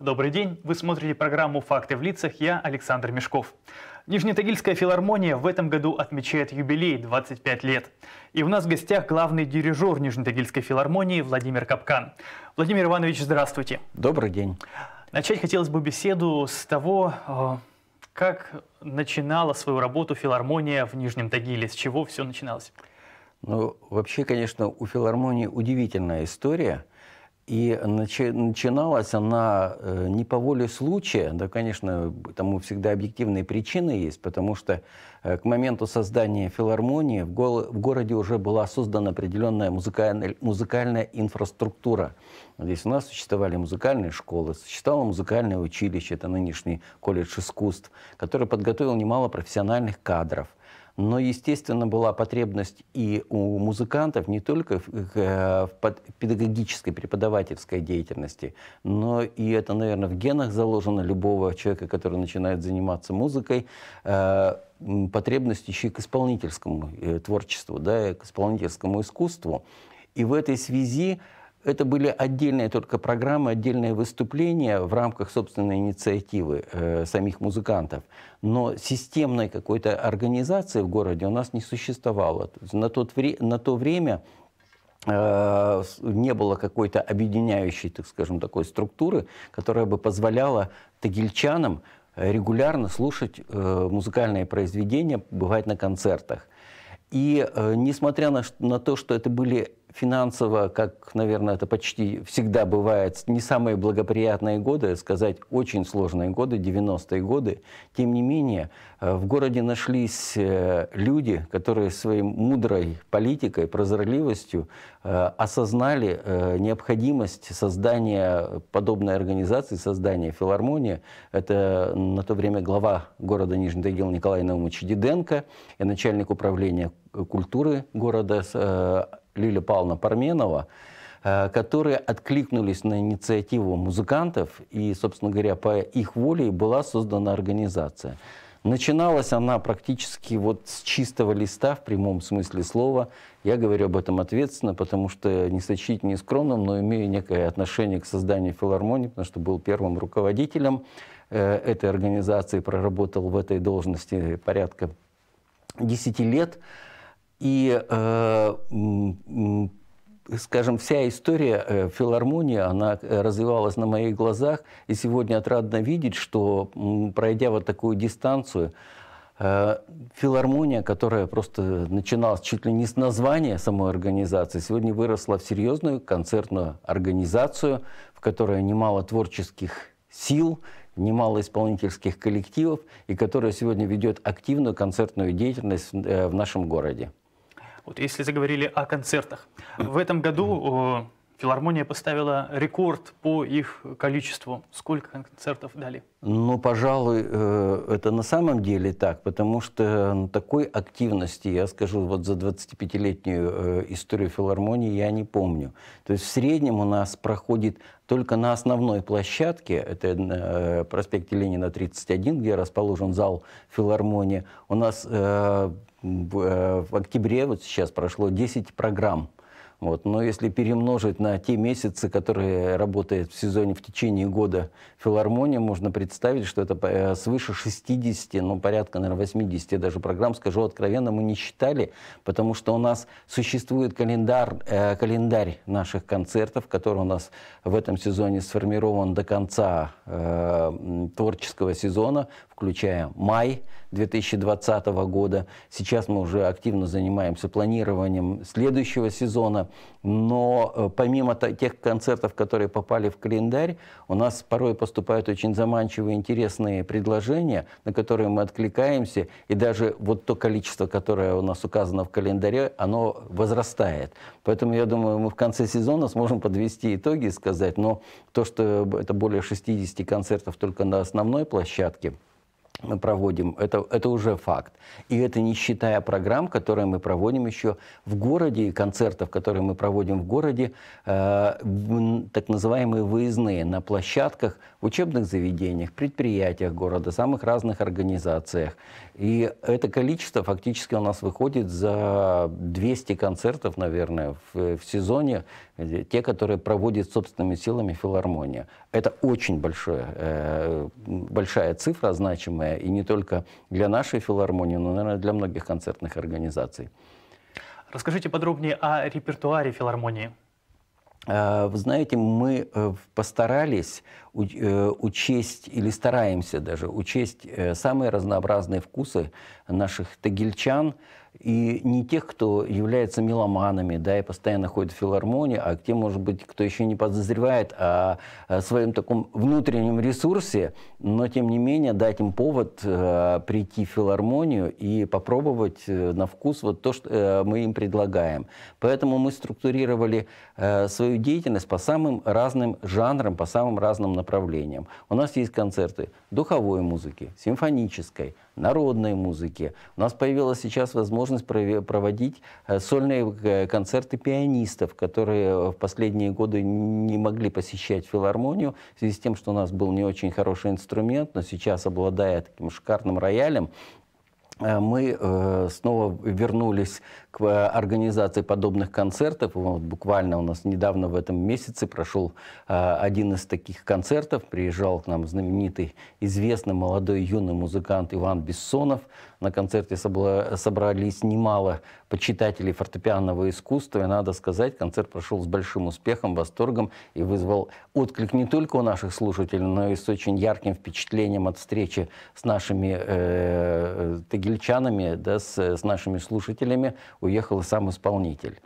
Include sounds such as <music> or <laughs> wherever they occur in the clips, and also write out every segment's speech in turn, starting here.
Добрый день. Вы смотрите программу «Факты в лицах». Я Александр Мешков. Нижнетагильская филармония в этом году отмечает юбилей 25 лет. И у нас в гостях главный дирижер Нижнетагильской филармонии Владимир Капкан. Владимир Иванович, здравствуйте. Добрый день. Начать хотелось бы беседу с того, э, как начинала свою работу филармония в Нижнем Тагиле, с чего все начиналось? Ну, вообще, конечно, у филармонии удивительная история – и начи начиналась она э, не по воле случая, да, конечно, тому всегда объективные причины есть, потому что э, к моменту создания филармонии в, го в городе уже была создана определенная музыкальная, музыкальная инфраструктура. Здесь у нас существовали музыкальные школы, существовало музыкальное училище, это нынешний колледж искусств, который подготовил немало профессиональных кадров – но, естественно, была потребность и у музыкантов не только в э, педагогической, преподавательской деятельности, но и это, наверное, в генах заложено любого человека, который начинает заниматься музыкой, э, потребность еще и к исполнительскому э, творчеству, да, к исполнительскому искусству. И в этой связи это были отдельные только программы, отдельные выступления в рамках собственной инициативы э, самих музыкантов. Но системной какой-то организации в городе у нас не существовало. на, тот вре- на то время э, не было какой-то объединяющей, так скажем, такой структуры, которая бы позволяла тагильчанам э, регулярно слушать э, музыкальные произведения, бывать на концертах. И э, несмотря на, на то, что это были финансово, как, наверное, это почти всегда бывает, не самые благоприятные годы, сказать, очень сложные годы, 90-е годы. Тем не менее, э, в городе нашлись э, люди, которые своей мудрой политикой, прозорливостью э, осознали необходимость создания подобной организации, создания филармонии. Это на то время глава города Нижний Тагил Николай Наумович Диденко и начальник управления культуры города Лилия Павловна Парменова, э, которые откликнулись на инициативу музыкантов, и, собственно говоря, по их воле была создана организация. Начиналась она практически вот с чистого листа, в прямом смысле слова. Я говорю об этом ответственно, потому что не сочтите не скромным, но имею некое отношение к созданию филармонии, потому что был первым руководителем э, этой организации, проработал в этой должности порядка 10 лет. И, э, скажем, вся история э, филармонии, она э, развивалась на моих глазах. И сегодня отрадно видеть, что, пройдя вот такую дистанцию, филармония, которая просто начиналась чуть ли не с названия самой организации, сегодня выросла в серьезную концертную организацию, в которой немало творческих сил, немало исполнительских коллективов и которая сегодня ведет активную концертную деятельность в нашем городе. Вот если заговорили о концертах, в этом году Филармония поставила рекорд по их количеству. Сколько концертов дали? Ну, пожалуй, э, это на самом деле так, потому что такой активности, я скажу, вот за 25-летнюю э, историю филармонии я не помню. То есть в среднем у нас проходит только на основной площадке, это на э, проспекте Ленина 31, где расположен зал филармонии, у нас в октябре, вот сейчас прошло 10 программ вот. Но если перемножить на те месяцы, которые работает в сезоне в течение года филармония, можно представить, что это э, свыше 60, ну, порядка, наверное, 80 даже программ, скажу откровенно, мы не считали, потому что у нас существует календарь, э, календарь наших концертов, который у нас в этом сезоне сформирован до конца э, творческого сезона, включая май 2020 года. Сейчас мы уже активно занимаемся планированием следующего сезона, но э, помимо тех концертов, которые попали в календарь, у нас порой поступают очень заманчивые, интересные предложения, на которые мы откликаемся, и даже вот то количество, которое у нас указано в календаре, оно возрастает. Поэтому я думаю, мы в конце сезона сможем подвести итоги и сказать, но то, что это более 60 концертов только на основной площадке, мы проводим, это, это уже факт. И это не считая программ, которые мы проводим еще в городе, концертов, которые мы проводим в городе, э, так называемые выездные на площадках, в учебных заведениях, предприятиях города, самых разных организациях. И это количество фактически у нас выходит за 200 концертов, наверное, в, в сезоне, те, которые проводит собственными силами филармония. Это очень большое, э, большая цифра, значимая важная, и не только для нашей филармонии, но, наверное, для многих концертных организаций. Расскажите подробнее о репертуаре филармонии. Э, вы знаете, мы э, постарались Э, учесть или стараемся даже учесть э, самые разнообразные вкусы наших тагильчан, и не тех, кто является меломанами, да, и постоянно ходит в филармонию, а те, может быть, кто еще не подозревает о, своем таком внутреннем ресурсе, но, тем не менее, дать им повод э, прийти в филармонию и попробовать э, на вкус вот то, что э, мы им предлагаем. Поэтому мы структурировали э, свою деятельность по самым разным жанрам, по самым разным направлениям. У нас есть концерты духовой музыки, симфонической, народной музыки. У нас появилась сейчас возможность проводить э, сольные э, концерты пианистов, которые э, в последние годы не могли посещать филармонию в связи с тем, что у нас был не очень хороший инструмент, но сейчас, обладая таким шикарным роялем, мы снова вернулись к э, организации подобных концертов. Вот буквально у нас недавно в этом месяце прошел э, один из таких концертов. Приезжал к нам знаменитый, известный молодой юный музыкант Иван Бессонов. На концерте собрались немало почитателей фортепианного искусства. И, надо сказать, концерт прошел с большим успехом, восторгом и вызвал отклик не только у наших слушателей, но и с очень ярким впечатлением от встречи с нашими э, э тагильчанами, да, с, с нашими слушателями уехал сам исполнитель.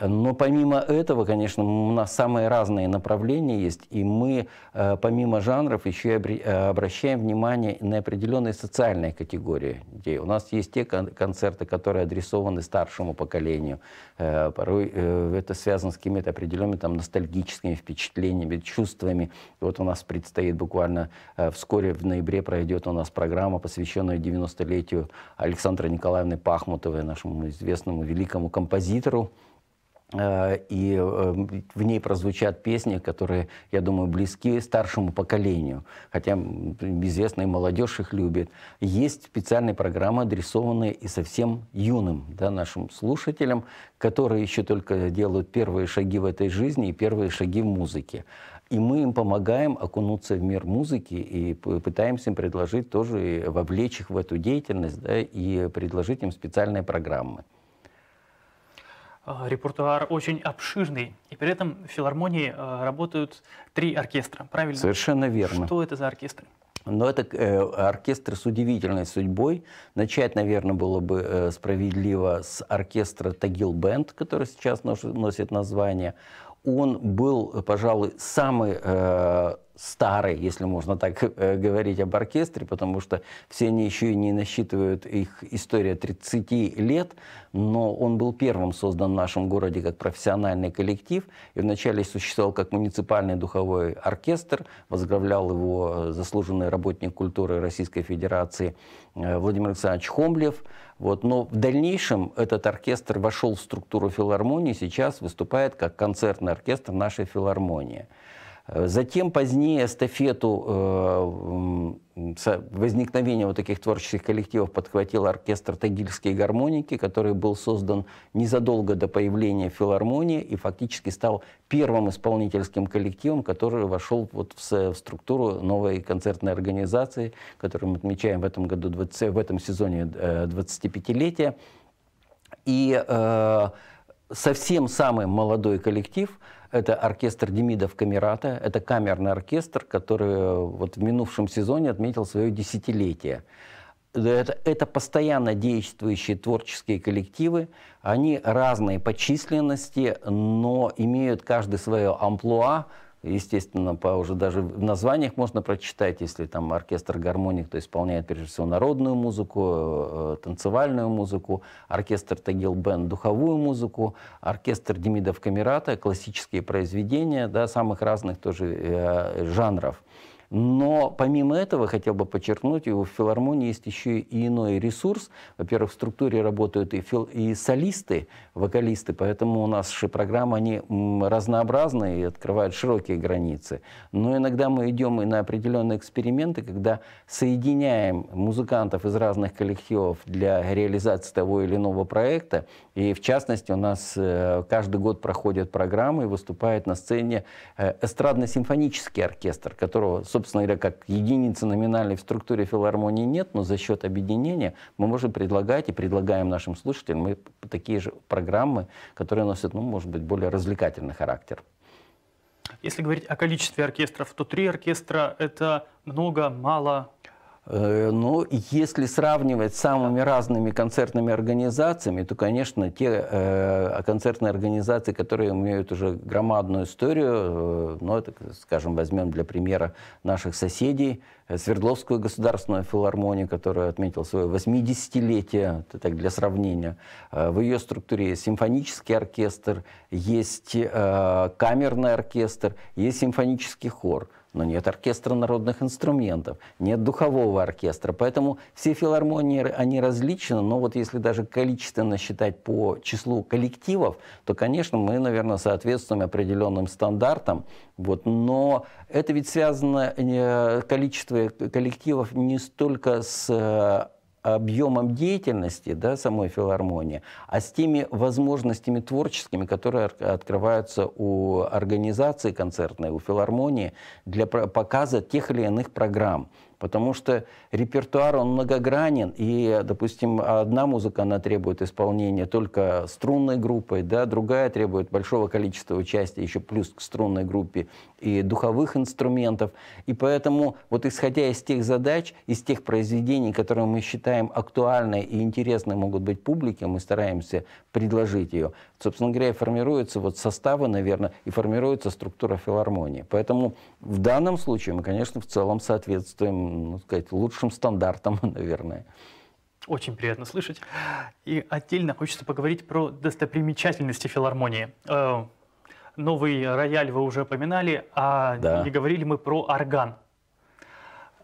Но помимо этого, конечно, у нас самые разные направления есть, и мы э, помимо жанров еще и э, обращаем внимание на определенные социальные категории людей. У нас есть те концерты, которые адресованы старшему поколению. Э, порой это связано с какими-то определенными там, ностальгическими впечатлениями, чувствами. Вот у нас предстоит буквально вскоре в ноябре пройдет у нас программа, посвященная 90-летию Александра Николаевны Пахмутовой, нашему известному великому композитору. Э, и э, в ней прозвучат песни, которые, я думаю, близки старшему поколению, хотя известная молодежь их любит. Есть специальные программы, адресованные и совсем юным да, нашим слушателям, которые еще только делают первые шаги в этой жизни и первые шаги в музыке. И мы им помогаем окунуться в мир музыки и пытаемся им предложить тоже вовлечь их в эту деятельность да, и предложить им специальные программы. Э, репертуар очень обширный, и при этом в филармонии э, работают три оркестра, правильно? Совершенно верно. Что это за оркестры? Но это э, оркестр с удивительной судьбой. Начать, наверное, было бы э, справедливо с оркестра «Тагил Бенд», который сейчас носит название. Он был, пожалуй, самый э, старый, если можно так э, говорить об оркестре, потому что все они еще и не насчитывают их история 30 лет, но он был первым создан в нашем городе как профессиональный коллектив, и вначале существовал как муниципальный духовой оркестр, возглавлял его э, заслуженный работник культуры Российской Федерации э, Владимир Александрович Хомлев, вот. Но в дальнейшем этот оркестр вошел в структуру филармонии, сейчас выступает как концертный оркестр нашей филармонии. Э, затем позднее эстафету э, возникновения вот таких творческих коллективов подхватил оркестр «Тагильские гармоники», который был создан незадолго до появления филармонии и фактически стал первым исполнительским коллективом, который вошел вот в, структуру новой концертной организации, которую мы отмечаем в этом году, 20, в этом сезоне 25-летие. Э, и э, совсем самый молодой коллектив – это оркестр Демидов Камерата. Это камерный оркестр, который э, вот в минувшем сезоне отметил свое десятилетие. Это, это постоянно действующие творческие коллективы. Они разные по численности, но имеют каждый свое амплуа, Естественно, по уже даже в названиях можно прочитать, если там оркестр гармоник, то исполняет прежде всего народную музыку, э, танцевальную музыку, оркестр Тагил Бен духовую музыку, оркестр Демидов Камерата, классические произведения да, самых разных тоже э, жанров. Но помимо этого, хотел бы подчеркнуть, у филармонии есть еще и иной ресурс. Во-первых, в структуре работают и, фил, и солисты, вокалисты, поэтому у нас программы, они разнообразные и открывают широкие границы. Но иногда мы идем и на определенные эксперименты, когда соединяем музыкантов из разных коллективов для реализации того или иного проекта. И в частности, у нас э, каждый год проходят программы и выступает на сцене э, эстрадно-симфонический оркестр, которого, собственно, собственно говоря, как единицы номинальной в структуре филармонии нет, но за счет объединения мы можем предлагать и предлагаем нашим слушателям мы такие же программы, которые носят, ну, может быть, более развлекательный характер. Если говорить о количестве оркестров, то три оркестра — это много, мало, Э, Но ну, если сравнивать с самыми разными концертными организациями, то, конечно, те э, концертные организации, которые имеют уже громадную историю, э, ну, это, скажем, возьмем для примера наших соседей, Э, Свердловскую государственную филармонию, которая отметила свое 80-летие, так для сравнения. Э, в ее структуре есть симфонический оркестр, есть э, камерный оркестр, есть симфонический хор но нет оркестра народных инструментов, нет духового оркестра. Поэтому все филармонии, они различны, но вот если даже количественно считать по числу коллективов, то, конечно, мы, наверное, соответствуем определенным стандартам. Вот. Но это ведь связано количество взаимодействие коллективов не столько с э, объемом деятельности да, самой филармонии, а с теми возможностями творческими, которые открываются у организации концертной, у филармонии для показа тех или иных программ потому что репертуар, он многогранен, и, допустим, одна музыка, она требует исполнения только струнной группой, да, другая требует большого количества участия, еще плюс к струнной группе, и духовых инструментов, и поэтому, вот исходя из тех задач, из тех произведений, которые мы считаем актуальны и интересны могут быть публике, мы стараемся предложить ее собственно говоря, и формируются вот составы, наверное, и формируется структура филармонии. Поэтому в данном случае мы, конечно, в целом соответствуем, ну, сказать, лучшим стандартам, <laughs> наверное. Очень приятно слышать. И отдельно хочется поговорить про достопримечательности филармонии. Э, новый рояль вы уже упоминали, а да. не говорили мы про орган,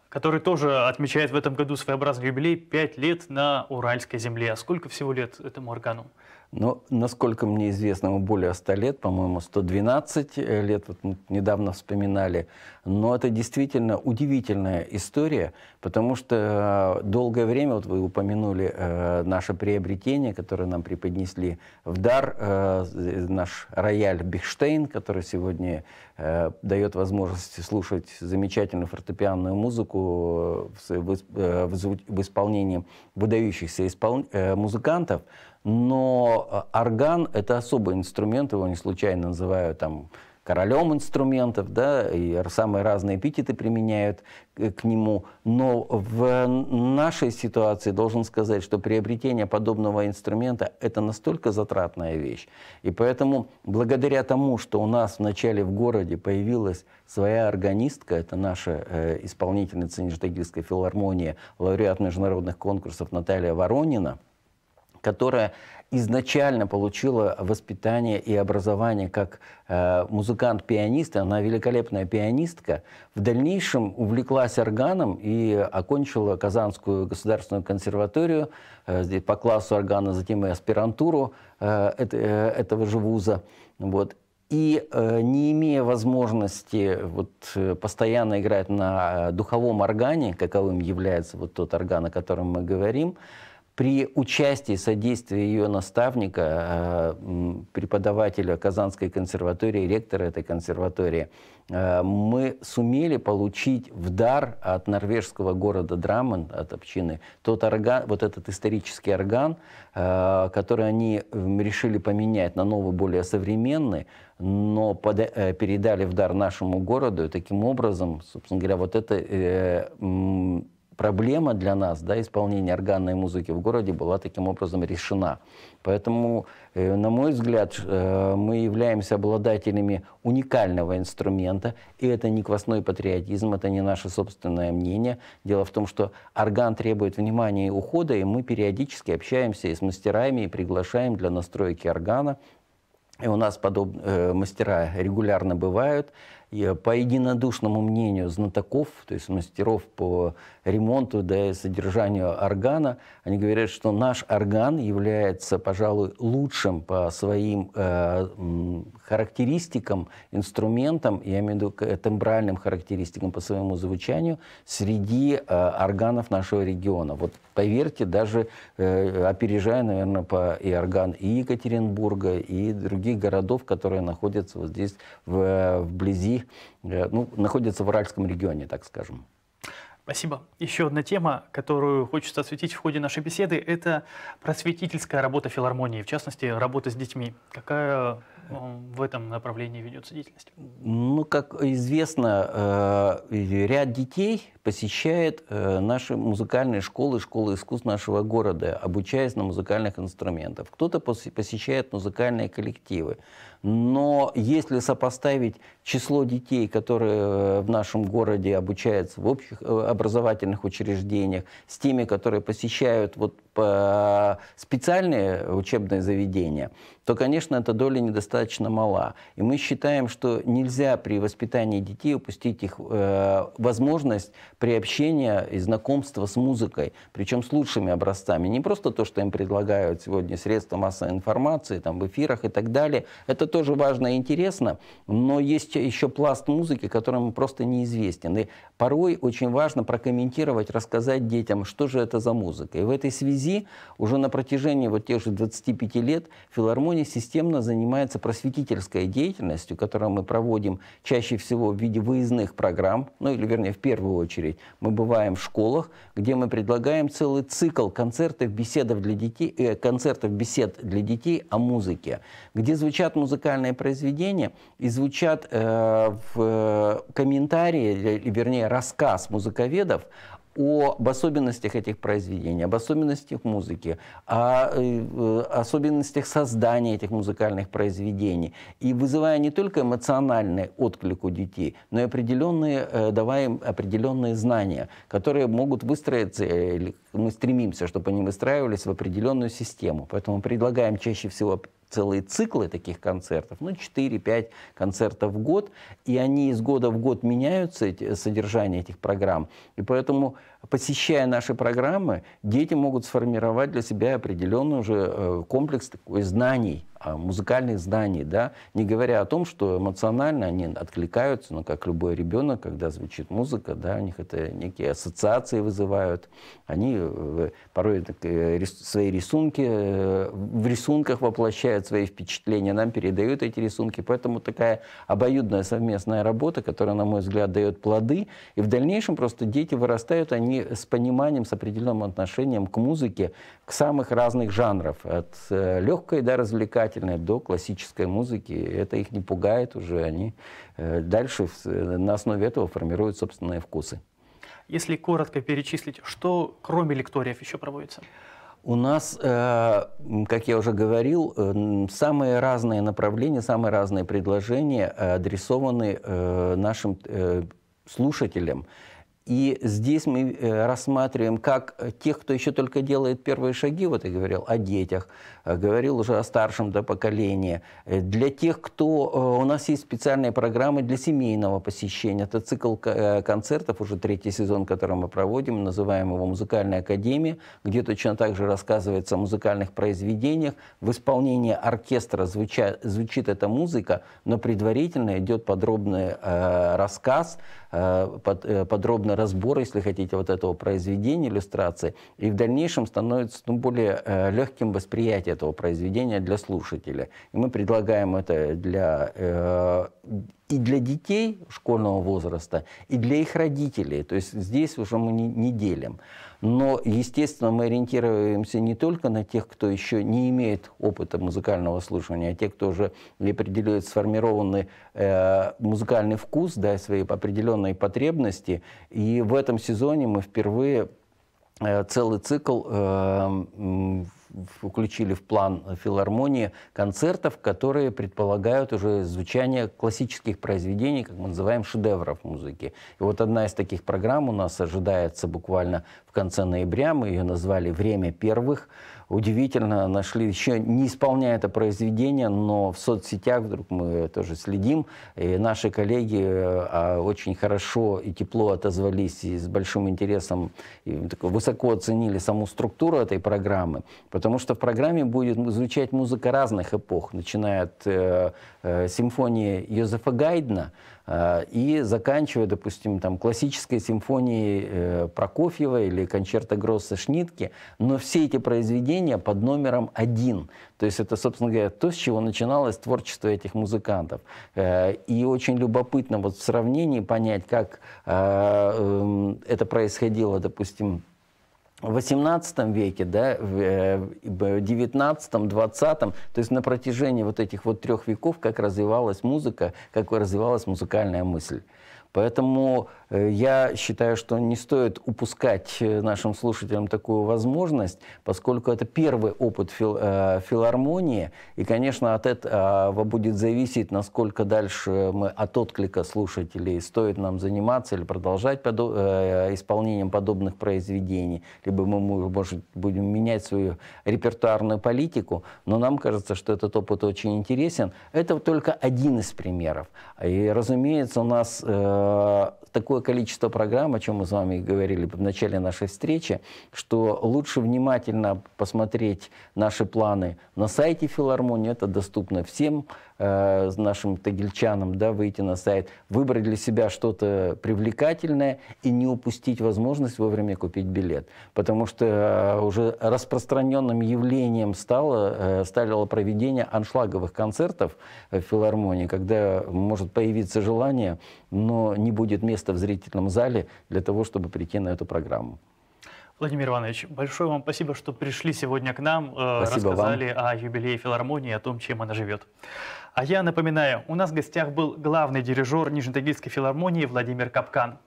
который тоже отмечает в этом году своеобразный юбилей 5 лет на Уральской земле. А сколько всего лет этому органу? Но, насколько мне известно, ему более 100 лет, по-моему, 112 э, лет, вот мы недавно вспоминали. Но это действительно удивительная история, потому что э, долгое время, вот вы упомянули э, наше приобретение, которое нам преподнесли в дар, э, наш рояль Бихштейн, который сегодня э, дает возможность слушать замечательную фортепианную музыку э, в, в, в, в исполнении выдающихся испол, э, музыкантов – но э, орган — это особый инструмент, его не случайно называют там королем инструментов, да, и самые разные эпитеты применяют э, к нему. Но в нашей ситуации должен сказать, что приобретение подобного инструмента – это настолько затратная вещь. И поэтому благодаря тому, что у нас вначале в городе появилась своя органистка, это наша э, исполнительница Нижнетагильской филармонии, лауреат международных конкурсов Наталья Воронина – которая изначально получила воспитание и образование как э, музыкант-пианист, она великолепная пианистка, в дальнейшем увлеклась органом и окончила Казанскую государственную консерваторию э, по классу органа, затем и аспирантуру э, э, этого же вуза. Вот. И э, не имея возможности вот, э, постоянно играть на э, духовом органе, каковым является вот тот орган, о котором мы говорим, э, при участии, содействии ее наставника, э, преподавателя Казанской консерватории, ректора этой консерватории, э, мы сумели получить в дар от норвежского города Драмон, от общины, тот орган, вот этот исторический орган, э, который они решили поменять на новый, более современный, но под, передали в дар нашему городу. И таким образом, собственно говоря, вот это проблема для нас, да, исполнения органной музыки в городе была таким образом решена. Поэтому, э, на мой взгляд, э, мы являемся обладателями уникального инструмента, и это не квасной патриотизм, это не наше собственное мнение. Дело в том, что орган требует внимания и ухода, и мы периодически общаемся и с мастерами, и приглашаем для настройки органа и у нас подоб... Э, мастера регулярно бывают. Э, по единодушному мнению знатоков, то есть мастеров по ремонту да и содержанию органа, они говорят, что наш орган является, пожалуй, лучшим по своим э, характеристикам, инструментам, я имею в виду э, тембральным характеристикам по своему звучанию, среди э, органов нашего региона. Вот поверьте, даже э, опережая, наверное, по и орган и Екатеринбурга, и других городов, которые находятся вот здесь в, э, вблизи Э, ну, находятся в Уральском регионе, так скажем. Спасибо. Еще одна тема, которую хочется осветить в ходе нашей беседы, это просветительская работа филармонии, в частности, работа с детьми. Какая в этом направлении ведется деятельность? Ну, как известно, э, ряд детей посещает э, наши музыкальные школы, школы искусств нашего города, обучаясь на музыкальных инструментах. Кто-то посещает музыкальные коллективы. Но если сопоставить число детей, которые э, в нашем городе обучаются в общих образовательных учреждениях, с теми, которые посещают вот специальные учебные заведения, то, конечно, эта доля недостаточно достаточно мала. И мы считаем, что нельзя при воспитании детей упустить их э, возможность приобщения и знакомства с музыкой, причем с лучшими образцами. Не просто то, что им предлагают сегодня средства массовой информации, там, в эфирах и так далее. Это тоже важно и интересно, но есть еще пласт музыки, который мы просто неизвестен. И порой очень важно прокомментировать, рассказать детям, что же это за музыка. И в этой связи уже на протяжении вот тех же 25 лет филармония системно занимается просветительской деятельностью, которую мы проводим чаще всего в виде выездных программ, ну или вернее в первую очередь, мы бываем в школах, где мы предлагаем целый цикл концертов, беседов для детей, э, концертов, бесед для детей о музыке, где звучат музыкальные произведения и звучат э, в э, комментарии, э, вернее рассказ музыковедов об особенностях этих произведений, об особенностях музыки, о э, э, особенностях создания этих музыкальных произведений. И вызывая не только эмоциональный отклик у детей, но и определенные, э, давая им определенные знания, которые могут выстроиться, или мы стремимся, чтобы они выстраивались в определенную систему. Поэтому предлагаем чаще всего целые циклы таких концертов, ну, 4-5 концертов в год, и они из года в год меняются, эти, содержание этих программ. И поэтому, посещая наши программы, дети могут сформировать для себя определенный уже э, комплекс такой знаний, музыкальных знаний, да, не говоря о том, что эмоционально они откликаются, но ну, как любой ребенок, когда звучит музыка, да, у них это некие ассоциации вызывают, они э, порой так, э, свои рисунки, э, в рисунках воплощают свои впечатления, нам передают эти рисунки, поэтому такая обоюдная совместная работа, которая, на мой взгляд, дает плоды, и в дальнейшем просто дети вырастают, они с пониманием, с определенным отношением к музыке, к самых разных жанров, от легкой, да, развлекательной, избирательная до классической музыки. Это их не пугает уже. Они э, дальше э, на основе этого формируют собственные вкусы. Если коротко перечислить, что кроме лекториев еще проводится? У нас, э, как я уже говорил, самые разные направления, самые разные предложения адресованы нашим слушателям. И здесь мы э, рассматриваем как э, тех, кто еще только делает первые шаги, вот я говорил о детях, э, говорил уже о старшем до поколения. Для тех, кто... У нас есть специальные программы для семейного посещения. Это цикл концертов, уже третий сезон, который мы проводим, называем его «Музыкальная академия», где точно так же рассказывается о музыкальных произведениях. В исполнении оркестра звуча, звучит эта музыка, но предварительно идет подробный рассказ, Э, под э, подробный разбор, если хотите, вот этого произведения, иллюстрации, и в дальнейшем становится ну, более э, легким восприятие этого произведения для слушателя. И мы предлагаем это для и для детей школьного возраста, и для их родителей. То есть здесь уже мы не, не делим. Но, естественно, мы ориентируемся не только на тех, кто еще не имеет опыта музыкального слушания, а те, кто уже определяет сформированный э, музыкальный вкус, да, свои определенные потребности. И в этом сезоне мы впервые э, целый цикл э, включили в план филармонии концертов, которые предполагают уже звучание классических произведений, как мы называем, шедевров музыки. И вот одна из таких программ у нас ожидается буквально в конце ноября. Мы ее назвали «Время первых» удивительно, нашли, еще не исполняя это произведение, но в соцсетях вдруг мы тоже следим, и наши коллеги э, а, очень хорошо и тепло отозвались, и с большим интересом и высоко оценили саму структуру этой программы, потому что в программе будет звучать музыка разных эпох, начиная от э, э, симфонии Йозефа Гайдна, Э, и заканчивая, допустим, там, классической симфонией э, Прокофьева или концерта Гросса Шнитке, но все эти произведения под номером один. То есть это, собственно говоря, то, с чего начиналось творчество этих музыкантов. Э, и очень любопытно вот в сравнении понять, как эм, это происходило, допустим, в 18 веке, да, в 19, э, 20, то есть на протяжении вот этих вот трех веков, как развивалась музыка, как развивалась музыкальная мысль. Поэтому Э, я считаю, что не стоит упускать э, нашим слушателям такую возможность, поскольку это первый опыт фил, э, филармонии, и, конечно, от этого а, будет зависеть, насколько дальше мы от отклика слушателей стоит нам заниматься или продолжать подо, э, исполнением подобных произведений, либо мы, может, будем менять свою репертуарную политику, но нам кажется, что этот опыт очень интересен. Это только один из примеров. И, разумеется, у нас э, такое такое количество программ, о чем мы с вами говорили в начале нашей встречи, что лучше внимательно посмотреть наши планы на сайте филармонии. Это доступно всем Э, с нашим тагильчаном, да, выйти на сайт, выбрать для себя что-то привлекательное и не упустить возможность вовремя купить билет. Потому что э, уже распространенным явлением стало, э, стало проведение аншлаговых концертов в филармонии, когда может появиться желание, но не будет места в зрительном зале для того, чтобы прийти на эту программу. Владимир Иванович, большое вам спасибо, что пришли сегодня к нам, спасибо рассказали вам. о юбилее филармонии, о том, чем она живет. А я напоминаю, у нас в гостях был главный дирижер Нижнетагильской филармонии Владимир Капкан.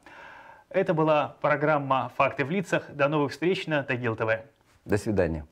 Это была программа «Факты в лицах». До новых встреч на Тагил ТВ. До свидания.